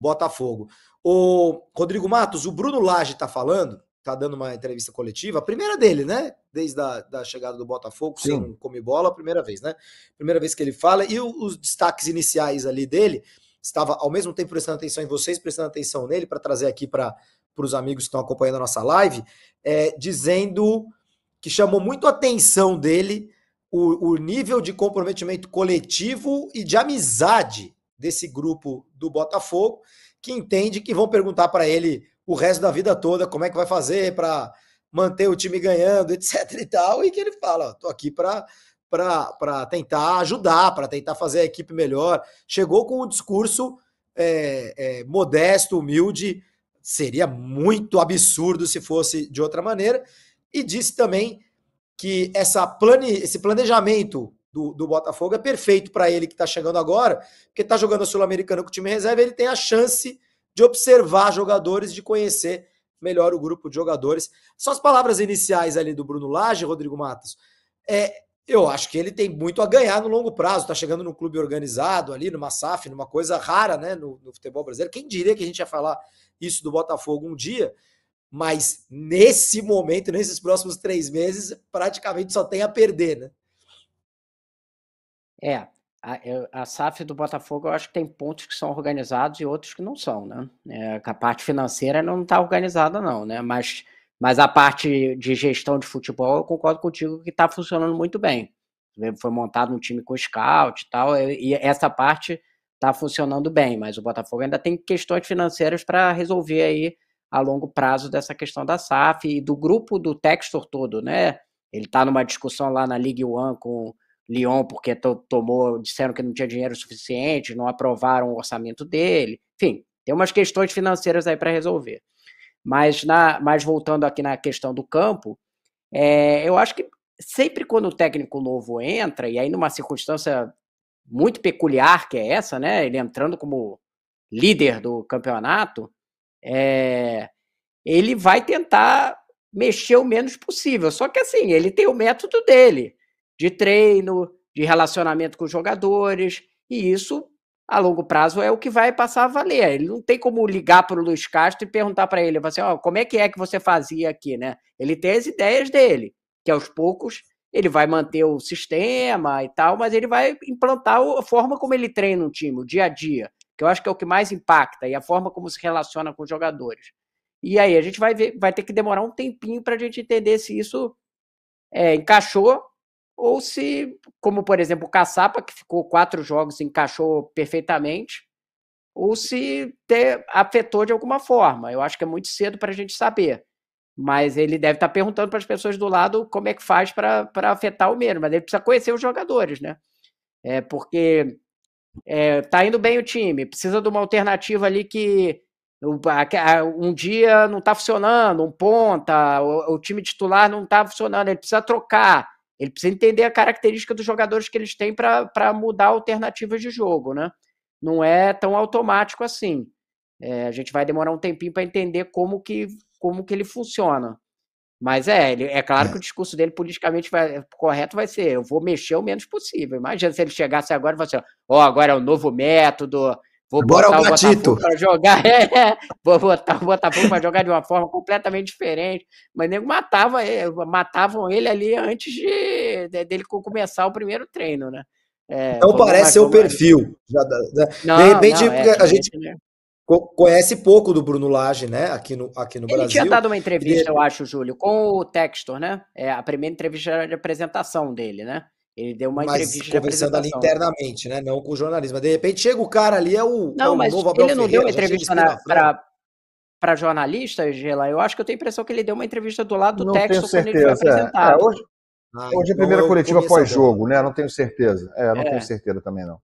Botafogo. O Rodrigo Matos, o Bruno Lage está falando, está dando uma entrevista coletiva, a primeira dele, né? Desde a da chegada do Botafogo, Sim. sem come bola, a primeira vez, né? Primeira vez que ele fala, e o, os destaques iniciais ali dele, estava ao mesmo tempo prestando atenção em vocês, prestando atenção nele, para trazer aqui para os amigos que estão acompanhando a nossa live, é, dizendo que chamou muito a atenção dele o, o nível de comprometimento coletivo e de amizade desse grupo do Botafogo, que entende que vão perguntar para ele o resto da vida toda como é que vai fazer para manter o time ganhando, etc e tal, e que ele fala, tô aqui para para tentar ajudar, para tentar fazer a equipe melhor. Chegou com um discurso é, é, modesto, humilde, seria muito absurdo se fosse de outra maneira, e disse também que essa plane, esse planejamento do, do Botafogo é perfeito para ele que está chegando agora, porque está jogando a Sul-Americana com o time reserva, ele tem a chance de observar jogadores, de conhecer melhor o grupo de jogadores. Só as palavras iniciais ali do Bruno Lage, Rodrigo Matos. É, eu acho que ele tem muito a ganhar no longo prazo. Está chegando num clube organizado ali, numa SAF, numa coisa rara, né, no, no futebol brasileiro. Quem diria que a gente ia falar isso do Botafogo um dia? Mas nesse momento, nesses próximos três meses, praticamente só tem a perder, né? É, a, a SAF do Botafogo, eu acho que tem pontos que são organizados e outros que não são, né? É, a parte financeira não está organizada, não, né? Mas, mas a parte de gestão de futebol, eu concordo contigo que está funcionando muito bem. Foi montado um time com scout e tal, e, e essa parte está funcionando bem, mas o Botafogo ainda tem questões financeiras para resolver aí a longo prazo dessa questão da SAF e do grupo do Textor todo, né? Ele está numa discussão lá na League One com Lyon, porque tomou, disseram que não tinha dinheiro suficiente, não aprovaram o orçamento dele. Enfim, tem umas questões financeiras aí para resolver. Mas, na, mas voltando aqui na questão do campo, é, eu acho que sempre quando o técnico novo entra, e aí numa circunstância muito peculiar que é essa, né? Ele entrando como líder do campeonato, é, ele vai tentar mexer o menos possível. Só que assim, ele tem o método dele de treino, de relacionamento com os jogadores, e isso a longo prazo é o que vai passar a valer. Ele não tem como ligar para o Luiz Castro e perguntar para ele, assim, oh, como é que é que você fazia aqui, né? Ele tem as ideias dele, que aos poucos ele vai manter o sistema e tal, mas ele vai implantar a forma como ele treina um time, o dia a dia, que eu acho que é o que mais impacta e a forma como se relaciona com os jogadores. E aí a gente vai ver, vai ter que demorar um tempinho para a gente entender se isso é, encaixou ou se, como por exemplo o Caçapa, que ficou quatro jogos e encaixou perfeitamente, ou se ter, afetou de alguma forma. Eu acho que é muito cedo para a gente saber. Mas ele deve estar tá perguntando para as pessoas do lado como é que faz para afetar o mesmo. Mas ele precisa conhecer os jogadores, né? É, porque é, tá indo bem o time, precisa de uma alternativa ali que um dia não está funcionando, um ponta, o, o time titular não está funcionando, ele precisa trocar ele precisa entender a característica dos jogadores que eles têm para mudar alternativas de jogo, né? Não é tão automático assim. É, a gente vai demorar um tempinho para entender como que, como que ele funciona. Mas é, ele, é claro é. que o discurso dele politicamente vai, correto vai ser: eu vou mexer o menos possível. Imagina se ele chegasse agora e falasse: assim, ó, oh, agora é o um novo método, Vou é botar o, Gatito. Botafogo pra jogar. É, vou botar o Botafogo para jogar de uma forma completamente diferente. Mas nego matava, matavam ele ali antes de, de, dele começar o primeiro treino, né? É, não parece ser o perfil. Já, já. Né? Não, de repente, não, é, a gente né? conhece pouco do Bruno Lage, né? Aqui no, aqui no ele Brasil. Ele tinha dado uma entrevista, ele... eu acho, Júlio, com o Textor, né? É, a primeira entrevista era de apresentação dele, né? Ele deu uma mas entrevista conversando ali né? internamente, né? Não com o jornalismo. Mas de repente chega o cara ali, é o, é não, é o mas novo Abel Ele não Ferreira, deu uma entrevista para jornalistas, Gela. Eu acho que eu tenho a impressão que ele deu uma entrevista do lado do texto quando ele foi é. apresentado. É, hoje... Ah, hoje é então a primeira coletiva pós-jogo, né? Não tenho certeza. É, não é. tenho certeza também, não.